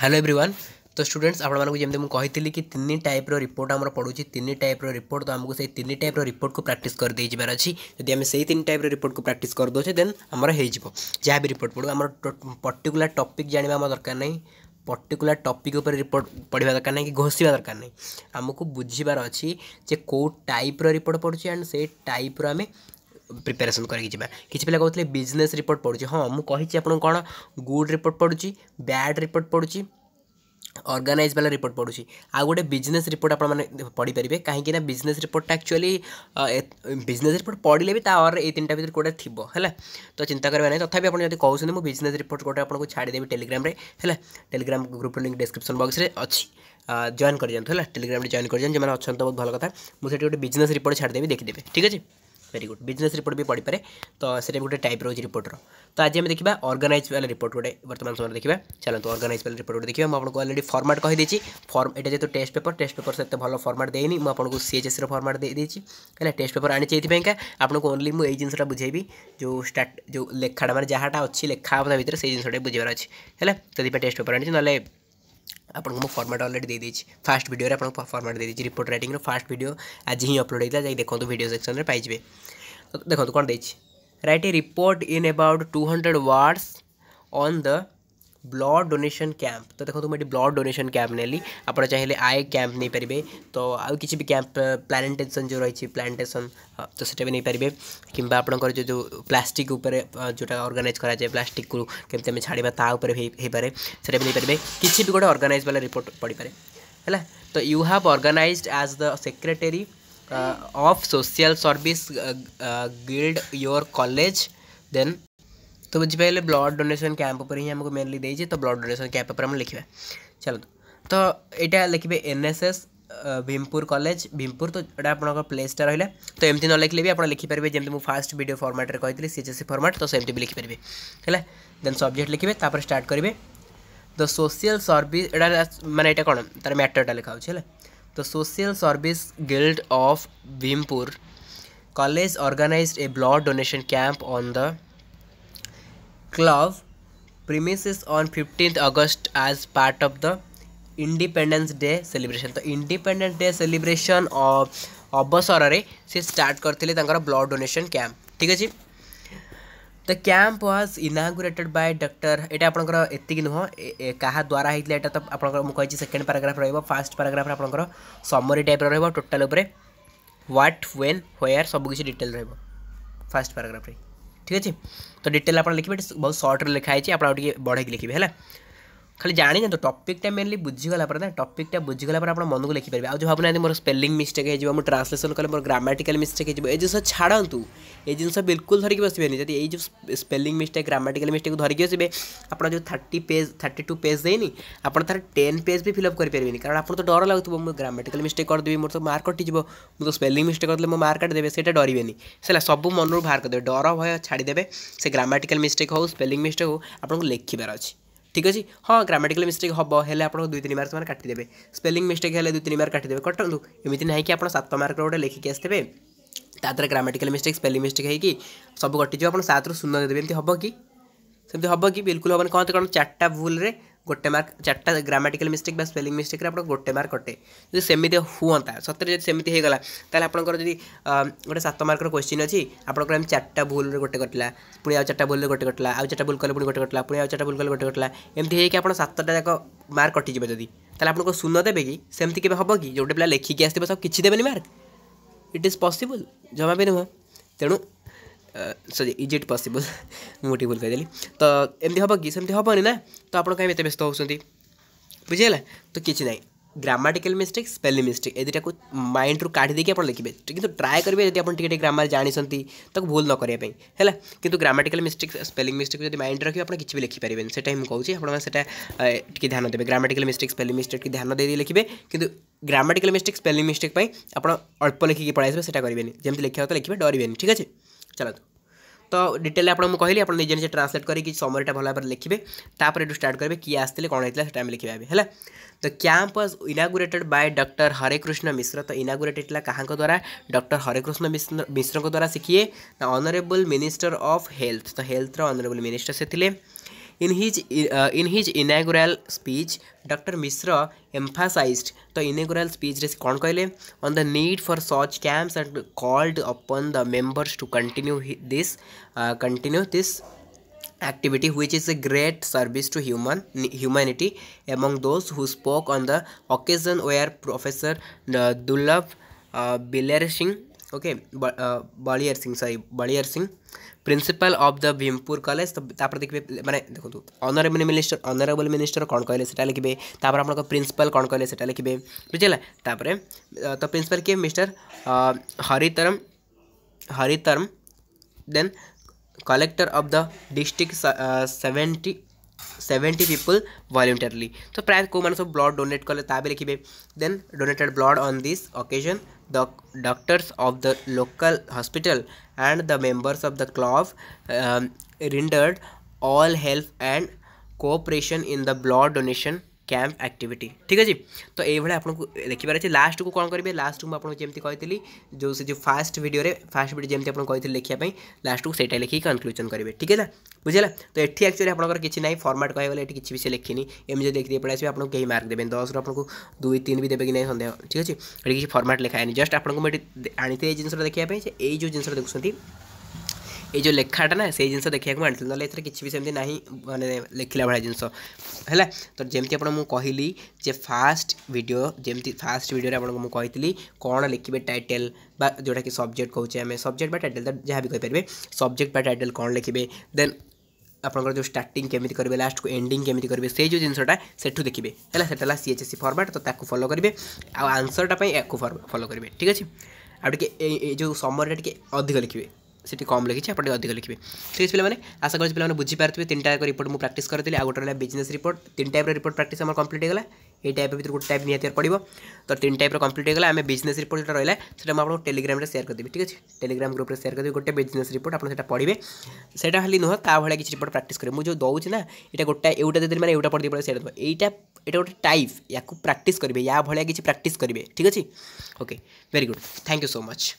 Hello everyone তো students আপনার যেমন মু কি তিন টাইপ্র রিপোর্ট আমার পড়ুছি তিন টাইপ্র রিপোর্ট তো আমি সেই তিন টাইপ্র রিপোর্টক প্র্যাকটিস করে দিয়ে যাবার অছি যদি আমি সেই তিন টাইপ্র রিপোর্টক প্র্যাকটিস করে দেছে দেন আমার হয়ে যাব যা বি রিপোর্ট পড়ু আমার পর্টিকুলার টপিক জাঁয়া আমার দরকার নাই पर्टिकुलर टपिक उपर रिपोर्ट पढ़ा दरकार ना कि घोषा दरकार ना आमको बुझार अच्छी जे कौ टाइप्र रिपोर्ट पढ़ुचे एंड से टाइप्र आम ପ୍ରିପାରେସନ୍ କରିକି ଯିବା କିଛି ପିଲା କହୁଥିଲେ ବିଜନେସ୍ ରିପୋର୍ଟ ପଡ଼ୁଛି ହଁ ମୁଁ କହିଛି ଆପଣଙ୍କୁ କ'ଣ ଗୁଡ୍ ରିପୋର୍ଟ ପଡ଼ୁଛି ବ୍ୟାଡ୍ ରିପୋର୍ଟ ପଡ଼ୁଛି ଅର୍ଗାନାଇଜ୍ ବାଲା ରିପୋର୍ଟ ପଡ଼ୁଛି ଆଉ ଗୋଟେ ବିଜନେସ୍ ରିପୋର୍ଟ ଆପଣମାନେ ପଢ଼ିପାରିବେ କାହିଁକିନା ବିଜନେସ୍ ରିପୋର୍ଟଟା ଆକ୍ଚୁଆଲି ବିଜନେସ୍ ରିପୋର୍ଟ ପଢ଼ିଲେ ବି ତା ଅର୍ ଏଇ ତିନିଟା ଭିତରେ ଗୋଟେ ଥିବ ହେଲା ତ ଚିନ୍ତା କରିବା ନାହିଁ ତଥାପି ଆପଣ ଯଦି କହୁଛନ୍ତି ମୁଁ ବିଜନେସ୍ ରିପୋର୍ଟ ଗୋଟେ ଆପଣଙ୍କୁ ଛାଡ଼ିଦେବି ଟେଲିଗ୍ରାମରେ ହେଲା ଟେଲିଗ୍ରାମ ଗ୍ରୁପ୍ର ଲିଙ୍କ୍ ଡିସ୍କ୍ରିପ୍ସନ୍ ବକ୍ସରେ ଅଛି ଜଏନ୍ କରିଯାଆନ୍ତୁ ହେଲା ଟେଲିଗ୍ରାମରେ ଜଏନ୍ କରିଯାଆନ୍ତୁ ଯେଉଁମାନେ ଅଛନ୍ତି ତ ବହୁତ ଭଲ କଥା ମୁଁ ସେଠି ଗୋଟେ ବିଜନେସ୍ ରିପୋର୍ଟ ଛାଡ଼ିଦେବି ଦେଖିଦେବେ ଠିକ୍ ଅଛି ভেরি গুড বিজনেস রিপোর্ট বি পড়িপারে তো সেটা গোটে টাইপ রয়েছে রিপোর্টর তো আজ আমি দেখবা অর্গানাইজ ওয়াল রিপোর্ট গোটে বর্তমান সময় দেখবা চলতু অর্গানাইজ ওয়াল রিপোর্ট গোটে দেখবা আপনার অলরেডি ফর্মাট কেছি ফর্ম এটা যেহেতু টেস্ট পেপর টেস্ট পেপর সেতে ভালো ফর্মাট দেয়নি মু আপনার সিএচএসর ফর্মাট দিয়েছি হ্যাঁ টেস্ট পেপর আনিছি এইপাইকা আপনার ওনলি মু এই জিনিসটা বুঝাইবি যে স্টার্ট যে লেখাটা মানে যাহাটা অছি লেখা আপনার ভিতরে সেই জিনিসটা বুঝবার আছে হ্যাঁ সেপা টেস্ট পেপর আনিছি নহলে ଆପଣଙ୍କୁ ମୁଁ ଫର୍ମାଟ୍ ଅଲରେଡ଼ି ଦେଇଦେଇଛି ଫାଷ୍ଟ ଭିଡ଼ିଓରେ ଆପଣଙ୍କୁ ଫର୍ମାଟ୍ ଦେଇଦେଇଛି ରିପୋର୍ଟ ରାଇଟିଂର ଫାଷ୍ଟ ଭିଡ଼ିଓ ଆଜି ହିଁ ଅପଲୋଡ଼ ହେଇଥିଲା ଯାଇକି ଦେଖନ୍ତୁ ଭିଡ଼ିଓ ସେକ୍ସନରେ ପାଇଯିବେ ଦେଖନ୍ତୁ କ'ଣ ଦେଇଛି write a report in about two hundred words on the blood donation camp तो देखो ये ब्लड डोनेसन कैंप नी आप चाहिए आय क्या नहीं पारे तो आउ किसी भी कैंप प्लांटेसन जो रही प्लांटेसन तो सीटा भी नहीं पारे कि आपंकर जो जो प्लास्टिक जोटा अर्गानाइज कर प्लास्टिक को कमी आम छाड़ा तापर भी पारे से नहीं पारे कि गोटे अर्गानाइज वाला रिपोर्ट पड़ पारे है तो you have organise as the secretary of social service guild your college then तो बुझे पहले ब्लड डोनेसन कैंप पर ही आमको मेनली देखिए तो ब्लड डोनेसन कैंप पर लिखा चलत तो यहाँ लिखे N S S Bhimpur college Bhimpur तो ये आप प्लेसटा रहा तो एमती न लिखले भी आप लिखिपर जमी फास्ट भिड फर्माट्रे कही सी एस फॉर्मेट तो सेमती भी लिखिपारे है देन सब्जेक्ट लिखे स्टार्ट करेंगे तो सोशल सर्विस मैंने ये कौन तार मैटरटा लिखा है तो social service guild of Bhimpur college organised a blood donation camp on the club premises on 15th August as part of the Independence Day celebration तो इंडिपेंडेंस डे सेलिब्रेशन अवसर में सी स्टार्ट करते ब्लड डोनेसन कैंप ठीक अच्छे the camp was inaugurated by doctor ये आपर नुह क्या द्वारा होता है तो आप मुझे सेकेंड पाराग्राफ रोक फास्ट पाराग्राफ आपर समरी टाइप रोटाल व्हाट व्वेन व्वेयर सबकिछ डिटेल रोक फास्ट पाराग्राफ्रे ঠিক আছে তো ডিটেল আপনার লিখবে এটা বহু সর্টরে লেখা হয়েছে আপনার টিকিয়ে বড়াইকি লিখবে হ্যাঁ ଖାଲି ଜାଣିଯାଆନ୍ତୁ ଟପିକ୍ଟା ମେନଲି ବୁଝିଗଲା ପରେ ନା ଟପିକ୍ଟା ବୁଝିଗଲା ପରେ ଆପଣ ମନକୁ ଲେଖିପାରିବେ ଆଉ ଯେଉଁ ଭାବୁନାହାନ୍ତି ମୋର ସ୍ପେଲିଂ ମିଷ୍ଟେକ୍ ହେଇଯିବ ମୁଁ ଟ୍ରାନ୍ସଲେସନ୍ କଲେ ମୋର ଗ୍ରାମାଟିକାଲ୍ ମିଷ୍ଟେକ୍ ହେଇଯିବ ଏ ଜିନିଷ ଛାଡ଼ନ୍ତୁ ଏ ଜିନିଷ ବିଲକୁଲ ଧରିକି ବସିବେନି ଯଦି ଏଇ ଯେଉଁ ସ୍ପେଲିଂ ମିଷ୍ଟେକ୍ ଗ୍ରାମାଟିକାଲ୍ ମିଷ୍ଟେକ୍ ଧରିକି ବସିବେ ଆପଣ ଯେଉଁ thirty page thirty two page ଦେଇନି ଆପଣ ତା'ର ଟେନ୍ ପେଜ୍ ବି ଫିଲ୍ଅପ୍ କରିପାରିବେନି କାରଣ ଆପଣ ତ ଡର ଲାଗୁଥିବ ମୁଁ ଗ୍ରାମାଟିକାଲ୍ ମିଷ୍ଟେକ୍ କରିଦେବି ମୋର ତ ମାର୍କ କଟିଯିବ ମୁଁ ତ ସ୍ପେଲିଂ ମିଷ୍ଟେକ୍ କରିଦେଲେ ମୋ ମାର୍କ କାଟିଦେବେ ସେଇଟା ଡରିବେନି ସେଇଟା ସବୁ ମନରୁ ବାହାର କରିଦେବେ ଡର ଭୟ ଛାଡ଼ିଦେବେ ସେ ଗ୍ରାମାଟିକାଲ୍ ମିଷ୍ଟେକ୍ ହେଉ ସ୍ପେଲିଂ ମିଷ୍ଟେକ୍ ହେଉ ଆପଣଙ୍କୁ ଲେଖିବାର ଅଛି ठीक अच्छे हाँ ग्रामाटिकल मिस्टेक हम हेल्ले आपको दुई तीन मार्क से काटिदेवे स्पेलींग मिस्टेक है दुई तीन मार्क काटिदेवे कटू एमती ना कि आप सत मार्क गोटे लिखिक आसते हैं ग्रामाटिकल मिस्टेक स्पेलींग मिस्टेक है सब कटिजी आप सतर शून्य देते हम कि हम कि बिल्कुल हम कहते कौन चार्टा भूल रे ଗୋଟେ ମାର୍କ ଚାରିଟା ଗ୍ରାମାଟିକାଲ ମିଷ୍ଟେକ୍ ବା ସ୍ପେଲିଂ ମିଷ୍ଟେକ୍ରେ ଆପଣ ଗୋଟେ ମାର୍କ କଟେ ଯଦି ସେମିତି ହୁଅନ୍ତା ସତରେ ଯଦି ସେମିତି ହେଇଗଲା ତାହେଲେ ଆପଣଙ୍କର ଯଦି ଗୋଟେ ସାତ ମାର୍କର କୋଶ୍ଚିନ୍ ଅଛି ଆପଣଙ୍କର ଆମେ ଚାରିଟା ଭୁଲରେ ଗୋଟେ କଟିଲା ପୁଣି ଆଉ ଚାରିଟା ଭୁଲରେ ଗୋଟେ କଟିଲା ଆଉ ଚାରିଟା ଭୁଲ କଲେ ପୁଣି ଗୋଟେ କଟିଲା ପୁଣି ଆଉ ଚାରିଟା ଭୁଲ କଲେ ଗୋଟେ କଟିଲା ଏମିତି ହେଇକି ଆପଣ ସାତଟା ଯାକ ମାର୍କ କଟିଯିବେ ଯଦି ତାହେଲେ ଆପଣଙ୍କୁ ଶୂନ ଦେବେ କି ସେମିତି କେବେ ହେବ କି ଯେଉଁଟା ପିଲା ଲେଖିକି ଆସିଥିବ ସବୁ କିଛି ଦେବେନି ମାର୍କ ଇଟ୍ ଇଜ୍ ପସିବୁଲ୍ ଜମା ବି ନୁହଁ ତେଣୁ सरी इज इट पसिबल मुझे भूल कहीदेली तो एमती हम कि सेमती हम ना तो आप कहीं व्यस्त हो बुझेगा तो किसी ना ग्रामाटिकल मिस्टेक स्पेलिंग मिस्टेक यदि दुटा को माइंड रू का आप लिखे कि ट्राए करेंगे जब आप ग्रामार जानते तो भूल करवाई है कि ग्रामाटिकल मिस्टेक स्पेलिंग मिस्टेक जब माइंड रखिए आप किसी भी लिखी पारे से कौन आपके ध्यान देते ग्रामाटिकल मिस्टेक स्पेलिंग मिस्टेक ध्यान दे लिखे कि ग्रामाटिकल मिस्टेक स्पेलिंग मिस्टेक आप अल्प लिखिक पढ़ाई से करेंगे जमी लिखा तो लिखे डरवे ठीक है ଚାଲନ୍ତୁ ତ ଡିଟେଲ୍ ଆପଣଙ୍କୁ ମୁଁ କହିଲି ଆପଣ ନିଜେ ନିଜେ ଟ୍ରାନ୍ସଲେଟ୍ କରିକି ସମରିଟା ଭଲ ଭାବରେ ଲେଖିବେ ତାପରେ ଏଠୁ ଷ୍ଟାର୍ଟ କରିବେ କିଏ ଆସିଥିଲେ କ'ଣ ହେଇଥିଲା ସେଟା ଆମେ ଲେଖିବା ଏବେ ହେଲା ତ camp was inaugurated by doctor Harekrushna Mishra ତ ଇନାଗୁରେଟ୍ ହେଇଥିଲା କାହାଙ୍କ ଦ୍ୱାରା ଡକ୍ଟର ହରେକୃଷ୍ଣ ମିଶ୍ରଙ୍କ ଦ୍ୱାରା ଶିଖିଏ the honourable minister of health ତ ହେଲ୍ଥର ଅନରେବୁଲ୍ ମିନିଷ୍ଟର ସେ ଥିଲେ In his, uh, in his inaugural speech, Dr. Mishra emphasized the inaugural speech on the need for such camps and called upon the members to continue this uh, continue this activity which is a great service to human humanity among those who spoke on the occasion were professor uh, dulab uh, Singh okay but uh, Baliar Singh sorry Baliar Singh principal of the Bhimpur college तो देखिए मैंने देखो honourable minister honourable minister कौन कहे सीटा लिखे आप principal कौन कहे सीटा लिखे बुझेगा तो प्रिंसिपल किए मिस्टर हरितरम हरितरम then collector of the district seventy seventy people voluntarily तो प्राय कौ मैंने सब ब्लड डोनेट कले लिखे then donated blood on this occasion the doctors of the local hospital and the members of the club um, rendered all help and cooperation in the blood donation camp activity ठीक है तो यही आपको देखिए last को कौन करेंगे last को आपकी जो से जो फास्ट भिडियो फास्ट भिडियो जमी आपको कही लिखापी लास्ट को सहीटा लिखिक कनक्लूजन करेंगे ठीक है ना बुझेगा तो ये एक्चुअली आपको किसी ना फर्माट कह गए किसी भी लिखी एम जो देखिए पड़े आसे आपको कहीं मार्क देवे दस रुक दुई तीन भी देवे कि नहीं सन्देह ठीक है ये किसी लिखा है जस्ट आपको आनी जिनसा देखापी ये जो जिनस देखुंस ये जो लेखाटा ना से जिन देखा आनी ना ये किसी भी सेमती ना मैंने लिखला भाई जिनस है तो जमी आप कहली फास्ट भिडियो जमी फास्ट भिडियो आपली कौन लिखे टाइटल जोटा कि सब्जेक्ट कहे आम सब्जेक्ट बा टाइटल जहाँ भी कहीपर सब्जेक्ट बा टाइटल कौन लिखे देन आपंकर जो स्टार्ट केमी करेंगे लास्ट को एंडिंग केमी करेंगे से जो जिनसा से देखिए है C H S C format तो फलो करेंगे आउ आंसरटापी या फलो करेंगे ठीक अच्छे आ जो समर टे अधिक लिखे सी कम लिखी आप अधिक लिखे ठीक है पे आशा करते पे बुझीपारे तीन टाइप रिपोर्ट मुझ प्राक्ट करी आउ गए बिजनेस रिपोर्ट तीन टाइप रिपोर्ट प्राक्ट आम कम्प्लीट होगा ये टाइप भर गोटे टाइप निहत पड़ो तो तीन टाइप कम्प्लीट होगा आम बिजनेस रिपोर्ट जो रहा है मुझे आपको टेलीग्राम से सेयर करदेवी ठीक है टेलीग्राम ग्रुप से सेयर करदेवि गोटे बिजनेस रिपोर्ट आपने पढ़े से खाली नुह ताली किसी रिपोर्ट प्राक्ट करेंगे मुझे दूसरी ना यहाँ गोटा दे देते मैंने यूटा पढ़ दी पड़ेगा यहाँ यहाँ गोटे टाइप या प्राक्ट करेंगे या भाया किसी प्राक्ट करेंगे ठीक अच्छे okay very good thank you so much